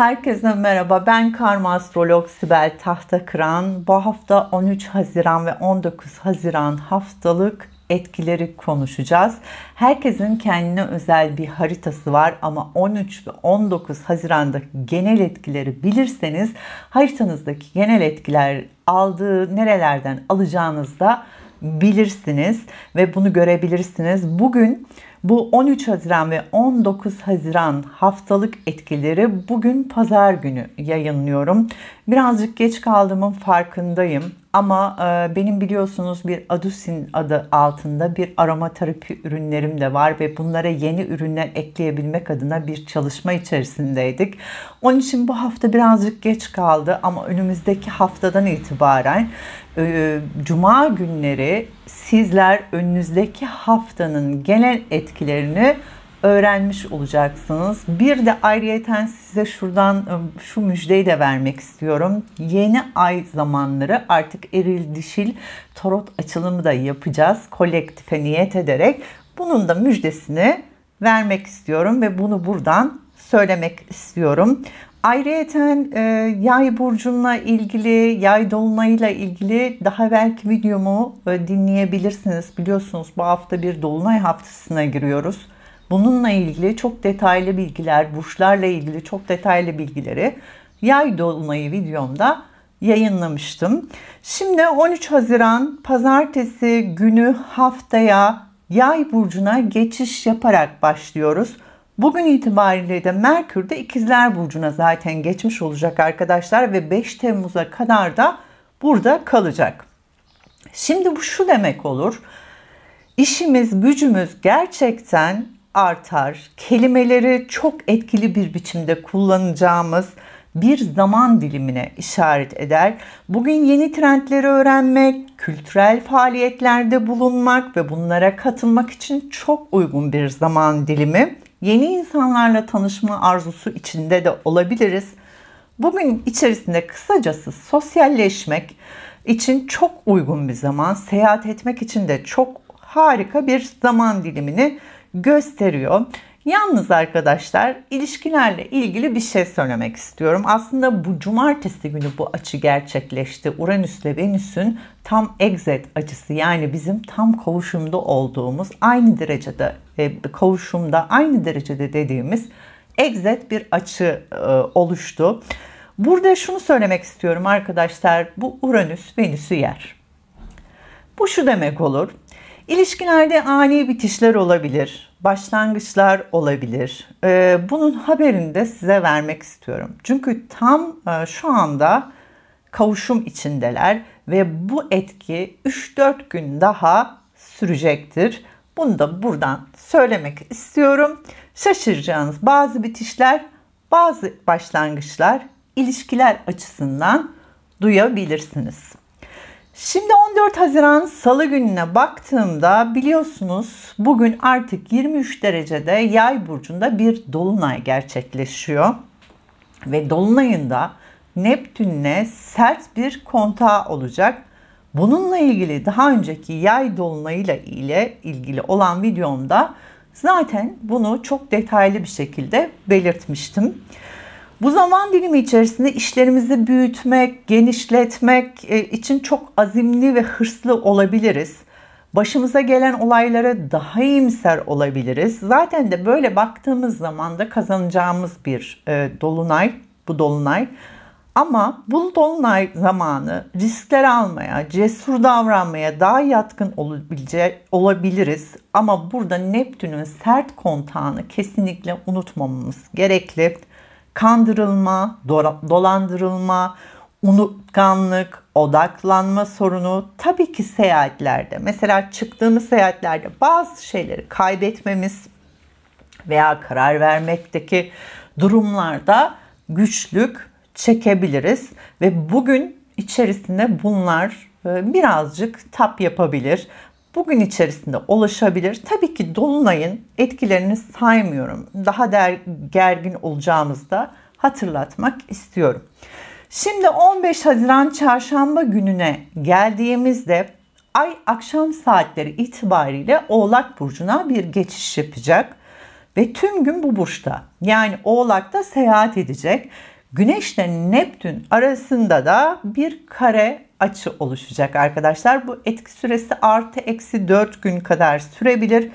Herkese merhaba. Ben karma astrolog Sibel Tahtakıran. Bu hafta 13 Haziran ve 19 Haziran haftalık etkileri konuşacağız. Herkesin kendine özel bir haritası var ama 13 ve 19 Haziran'daki genel etkileri bilirseniz haritanızdaki genel etkiler aldığı nerelerden alacağınızı da bilirsiniz ve bunu görebilirsiniz. Bugün bu 13 Haziran ve 19 Haziran haftalık etkileri bugün pazar günü yayınlıyorum. Birazcık geç kaldığımın farkındayım ama e, benim biliyorsunuz bir Adusin adı altında bir aromaterapi ürünlerim de var ve bunlara yeni ürünler ekleyebilmek adına bir çalışma içerisindeydik. Onun için bu hafta birazcık geç kaldı ama önümüzdeki haftadan itibaren e, cuma günleri sizler önünüzdeki haftanın genel etkilerini etkilerini öğrenmiş olacaksınız. Bir de ayrıyeten size şuradan e, şu müjdeyi de vermek istiyorum. Yeni ay zamanları artık eril dişil tarot açılımı da yapacağız. Kolektife niyet ederek bunun da müjdesini vermek istiyorum ve bunu buradan söylemek istiyorum. Ayrıyeten e, yay burcunla ilgili, yay dolunayla ilgili daha belki videomu e, dinleyebilirsiniz. Biliyorsunuz bu hafta bir dolunay haftasına giriyoruz. Bununla ilgili çok detaylı bilgiler, burçlarla ilgili çok detaylı bilgileri yay dolunayı videomda yayınlamıştım. Şimdi 13 Haziran pazartesi günü haftaya yay burcuna geçiş yaparak başlıyoruz. Bugün itibariyle de Merkür de İkizler Burcu'na zaten geçmiş olacak arkadaşlar ve 5 Temmuz'a kadar da burada kalacak. Şimdi bu şu demek olur. İşimiz, gücümüz gerçekten artar. Kelimeleri çok etkili bir biçimde kullanacağımız bir zaman dilimine işaret eder. Bugün yeni trendleri öğrenmek, kültürel faaliyetlerde bulunmak ve bunlara katılmak için çok uygun bir zaman dilimi yeni insanlarla tanışma arzusu içinde de olabiliriz. Bugün içerisinde kısacası sosyalleşmek için çok uygun bir zaman, seyahat etmek için de çok harika bir zaman dilimini gösteriyor. Yalnız arkadaşlar ilişkilerle ilgili bir şey söylemek istiyorum. Aslında bu cumartesi günü bu açı gerçekleşti. Uranüs ile Venüs'ün tam exit açısı yani bizim tam kavuşumda olduğumuz aynı derecede e, kavuşumda aynı derecede dediğimiz exit bir açı e, oluştu. Burada şunu söylemek istiyorum arkadaşlar bu Uranüs Venüs'ü yer. Bu şu demek olur. İlişkilerde ani bitişler olabilir, başlangıçlar olabilir. Ee, bunun haberini de size vermek istiyorum. Çünkü tam e, şu anda kavuşum içindeler ve bu etki 3-4 gün daha sürecektir. Bunu da buradan söylemek istiyorum. Şaşıracağınız bazı bitişler, bazı başlangıçlar ilişkiler açısından duyabilirsiniz. Şimdi 14 Haziran Salı gününe baktığımda biliyorsunuz bugün artık 23 derecede Yay burcunda bir dolunay gerçekleşiyor ve dolunayında Neptünle sert bir kontağı olacak. Bununla ilgili daha önceki Yay dolunayıyla ile ilgili olan videomda zaten bunu çok detaylı bir şekilde belirtmiştim. Bu zaman dilimi içerisinde işlerimizi büyütmek, genişletmek e, için çok azimli ve hırslı olabiliriz. Başımıza gelen olaylara daha iyimser olabiliriz. Zaten de böyle baktığımız zaman da kazanacağımız bir e, dolunay, bu dolunay. Ama bu dolunay zamanı riskler almaya, cesur davranmaya daha yatkın olabiliriz. Ama burada Neptün'ün sert kontağını kesinlikle unutmamamız gerekli kandırılma, dolandırılma, unutkanlık, odaklanma sorunu tabii ki seyahatlerde. Mesela çıktığımız seyahatlerde bazı şeyleri kaybetmemiz veya karar vermekteki durumlarda güçlük çekebiliriz ve bugün içerisinde bunlar e, birazcık tap yapabilir bugün içerisinde ulaşabilir. Tabii ki dolunayın etkilerini saymıyorum. Daha der, gergin olacağımızda hatırlatmak istiyorum. Şimdi 15 Haziran çarşamba gününe geldiğimizde ay akşam saatleri itibariyle Oğlak burcuna bir geçiş yapacak ve tüm gün bu burçta. Yani Oğlak'ta seyahat edecek. Güneşle Neptün arasında da bir kare açı oluşacak arkadaşlar. Bu etki süresi artı eksi 4 gün kadar sürebilir.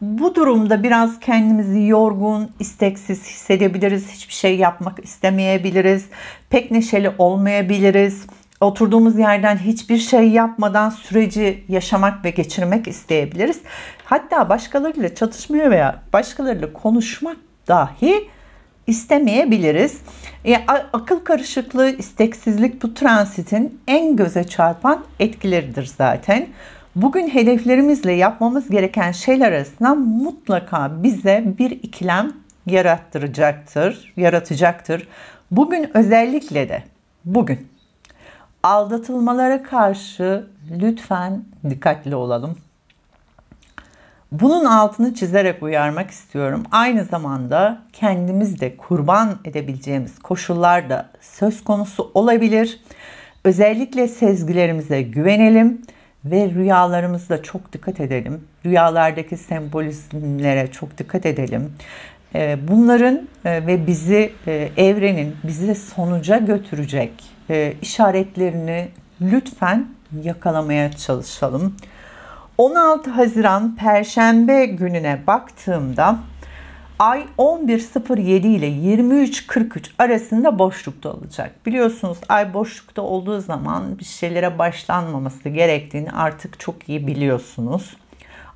Bu durumda biraz kendimizi yorgun, isteksiz hissedebiliriz. Hiçbir şey yapmak istemeyebiliriz. Pek neşeli olmayabiliriz. Oturduğumuz yerden hiçbir şey yapmadan süreci yaşamak ve geçirmek isteyebiliriz. Hatta başkalarıyla çatışmaya veya başkalarıyla konuşmak dahi istemeyebiliriz. E, akıl karışıklığı, isteksizlik bu transitin en göze çarpan etkileridir zaten. Bugün hedeflerimizle yapmamız gereken şeyler arasında mutlaka bize bir ikilem yarattıracaktır, yaratacaktır. Bugün özellikle de bugün aldatılmalara karşı lütfen dikkatli olalım. Bunun altını çizerek uyarmak istiyorum. Aynı zamanda kendimiz de kurban edebileceğimiz koşullar da söz konusu olabilir. Özellikle sezgilerimize güvenelim ve rüyalarımızda çok dikkat edelim. Rüyalardaki sembolizmlere çok dikkat edelim. Ee, bunların e, ve bizi e, evrenin bizi sonuca götürecek e, işaretlerini lütfen yakalamaya çalışalım. 16 Haziran Perşembe gününe baktığımda ay 11.07 ile 23.43 arasında boşlukta olacak. Biliyorsunuz ay boşlukta olduğu zaman bir şeylere başlanmaması gerektiğini artık çok iyi biliyorsunuz.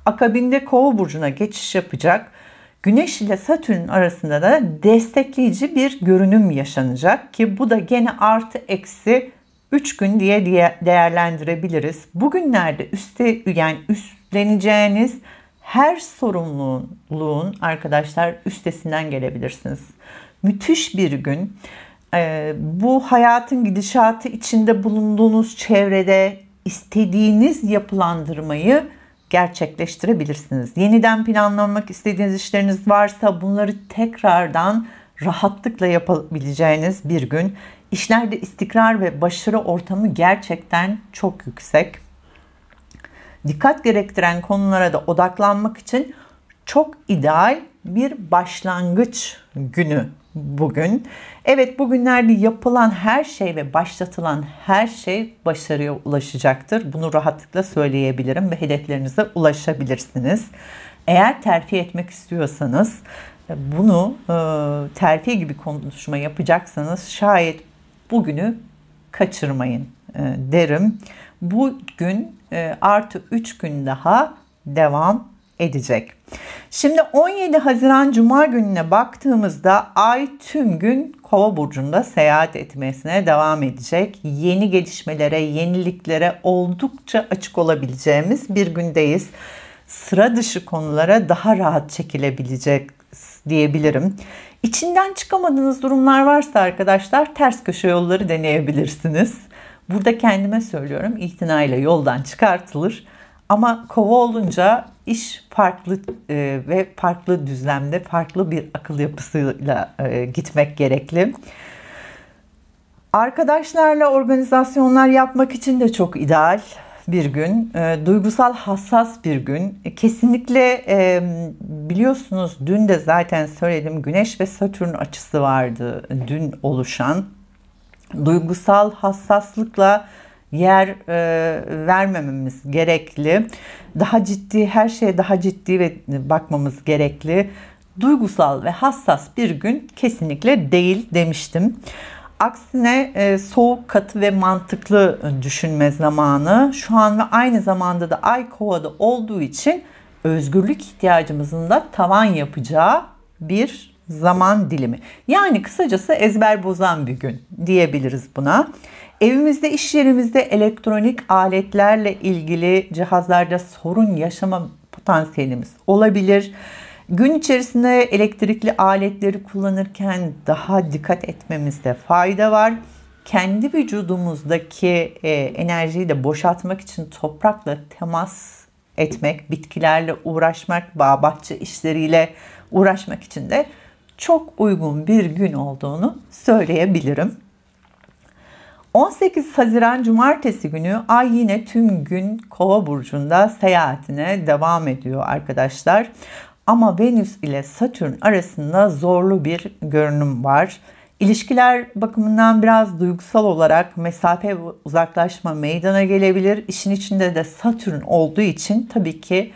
Akabinde Kova burcuna geçiş yapacak. Güneş ile Satürn arasında da destekleyici bir görünüm yaşanacak ki bu da gene artı eksi 3 gün diye, diye değerlendirebiliriz. Bugünlerde üste yani üstleneceğiniz her sorumluluğun arkadaşlar üstesinden gelebilirsiniz. Müthiş bir gün. Ee, bu hayatın gidişatı içinde bulunduğunuz çevrede istediğiniz yapılandırmayı gerçekleştirebilirsiniz. Yeniden planlamak istediğiniz işleriniz varsa bunları tekrardan rahatlıkla yapabileceğiniz bir gün. İşlerde istikrar ve başarı ortamı gerçekten çok yüksek. Dikkat gerektiren konulara da odaklanmak için çok ideal bir başlangıç günü bugün. Evet bugünlerde yapılan her şey ve başlatılan her şey başarıya ulaşacaktır. Bunu rahatlıkla söyleyebilirim ve hedeflerinize ulaşabilirsiniz. Eğer terfi etmek istiyorsanız bunu e, terfi gibi konuşma yapacaksanız şayet bugünü kaçırmayın e, derim. Bugün e, artı 3 gün daha devam edecek. Şimdi 17 Haziran Cuma gününe baktığımızda ay tüm gün Kova burcunda seyahat etmesine devam edecek. Yeni gelişmelere, yeniliklere oldukça açık olabileceğimiz bir gündeyiz. Sıra dışı konulara daha rahat çekilebilecek diyebilirim. İçinden çıkamadığınız durumlar varsa arkadaşlar ters köşe yolları deneyebilirsiniz. Burada kendime söylüyorum itinayla yoldan çıkartılır. Ama kova olunca iş farklı e, ve farklı düzlemde, farklı bir akıl yapısıyla e, gitmek gerekli. Arkadaşlarla organizasyonlar yapmak için de çok ideal bir gün, e, duygusal hassas bir gün. E, kesinlikle e, biliyorsunuz dün de zaten söyledim Güneş ve Satürn açısı vardı dün oluşan. Duygusal hassaslıkla yer e, vermememiz gerekli. Daha ciddi, her şeye daha ciddi ve bakmamız gerekli. Duygusal ve hassas bir gün kesinlikle değil demiştim. Aksine e, soğuk, katı ve mantıklı düşünme zamanı şu an ve aynı zamanda da ay kovada olduğu için özgürlük ihtiyacımızın da tavan yapacağı bir zaman dilimi. Yani kısacası ezber bozan bir gün diyebiliriz buna. Evimizde, iş yerimizde elektronik aletlerle ilgili cihazlarda sorun yaşama potansiyelimiz olabilir. Gün içerisinde elektrikli aletleri kullanırken daha dikkat etmemizde fayda var. Kendi vücudumuzdaki e, enerjiyi de boşaltmak için toprakla temas etmek, bitkilerle uğraşmak, bağ bahçe işleriyle uğraşmak için de çok uygun bir gün olduğunu söyleyebilirim. 18 Haziran Cumartesi günü ay yine tüm gün Kova burcunda seyahatine devam ediyor arkadaşlar. Ama Venüs ile Satürn arasında zorlu bir görünüm var. İlişkiler bakımından biraz duygusal olarak mesafe uzaklaşma meydana gelebilir. İşin içinde de Satürn olduğu için tabii ki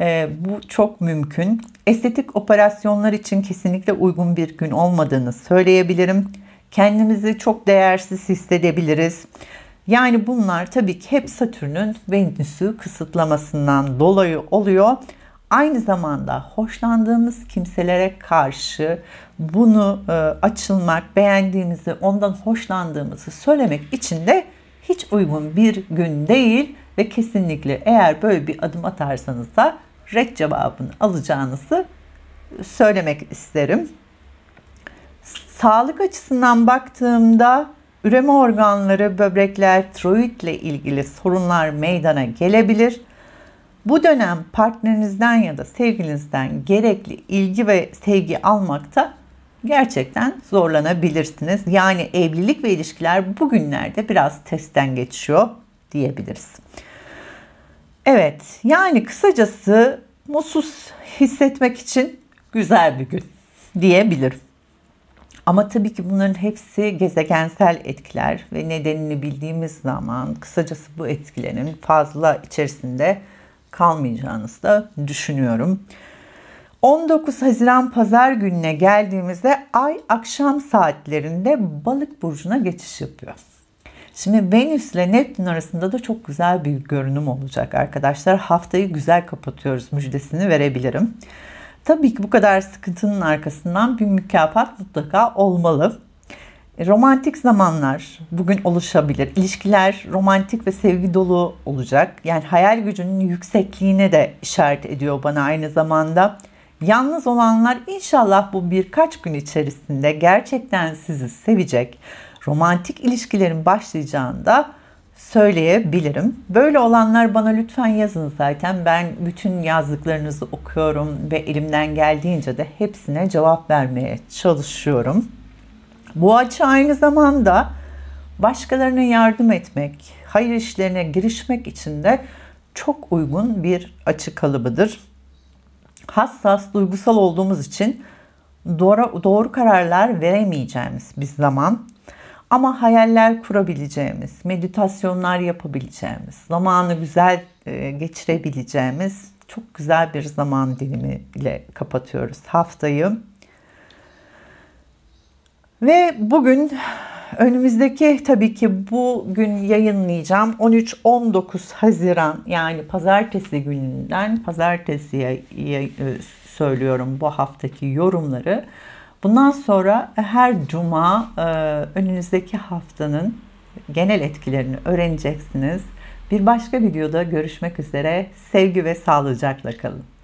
e, bu çok mümkün. Estetik operasyonlar için kesinlikle uygun bir gün olmadığını söyleyebilirim. Kendimizi çok değersiz hissedebiliriz. Yani bunlar tabii ki hep Satürn'ün Venüs'ü kısıtlamasından dolayı oluyor aynı zamanda hoşlandığımız kimselere karşı bunu e, açılmak, beğendiğimizi, ondan hoşlandığımızı söylemek için de hiç uygun bir gün değil ve kesinlikle eğer böyle bir adım atarsanız da red cevabını alacağınızı söylemek isterim. Sağlık açısından baktığımda üreme organları, böbrekler, tiroidle ilgili sorunlar meydana gelebilir. Bu dönem partnerinizden ya da sevgilinizden gerekli ilgi ve sevgi almakta gerçekten zorlanabilirsiniz. Yani evlilik ve ilişkiler bugünlerde biraz testten geçiyor diyebiliriz. Evet, yani kısacası mutsuz hissetmek için güzel bir gün diyebilirim. Ama tabii ki bunların hepsi gezegensel etkiler ve nedenini bildiğimiz zaman kısacası bu etkilerin fazla içerisinde kalmayacağınızı da düşünüyorum. 19 Haziran Pazar gününe geldiğimizde ay akşam saatlerinde Balık burcuna geçiş yapıyor. Şimdi Venüs ile Neptün arasında da çok güzel bir görünüm olacak arkadaşlar. Haftayı güzel kapatıyoruz müjdesini verebilirim. Tabii ki bu kadar sıkıntının arkasından bir mükafat mutlaka olmalı. E, romantik zamanlar bugün oluşabilir. İlişkiler romantik ve sevgi dolu olacak. Yani hayal gücünün yüksekliğine de işaret ediyor bana aynı zamanda. Yalnız olanlar inşallah bu birkaç gün içerisinde gerçekten sizi sevecek. Romantik ilişkilerin başlayacağını da söyleyebilirim. Böyle olanlar bana lütfen yazın zaten. Ben bütün yazdıklarınızı okuyorum ve elimden geldiğince de hepsine cevap vermeye çalışıyorum. Bu açı aynı zamanda başkalarına yardım etmek, hayır işlerine girişmek için de çok uygun bir açı kalıbıdır. Hassas, duygusal olduğumuz için doğru, doğru kararlar veremeyeceğimiz bir zaman ama hayaller kurabileceğimiz, meditasyonlar yapabileceğimiz, zamanı güzel e, geçirebileceğimiz çok güzel bir zaman dilimi ile kapatıyoruz haftayı. Ve bugün önümüzdeki tabii ki bugün yayınlayacağım 13-19 Haziran yani pazartesi gününden pazartesiye söylüyorum bu haftaki yorumları. Bundan sonra her cuma e, önünüzdeki haftanın genel etkilerini öğreneceksiniz. Bir başka videoda görüşmek üzere. Sevgi ve sağlıcakla kalın.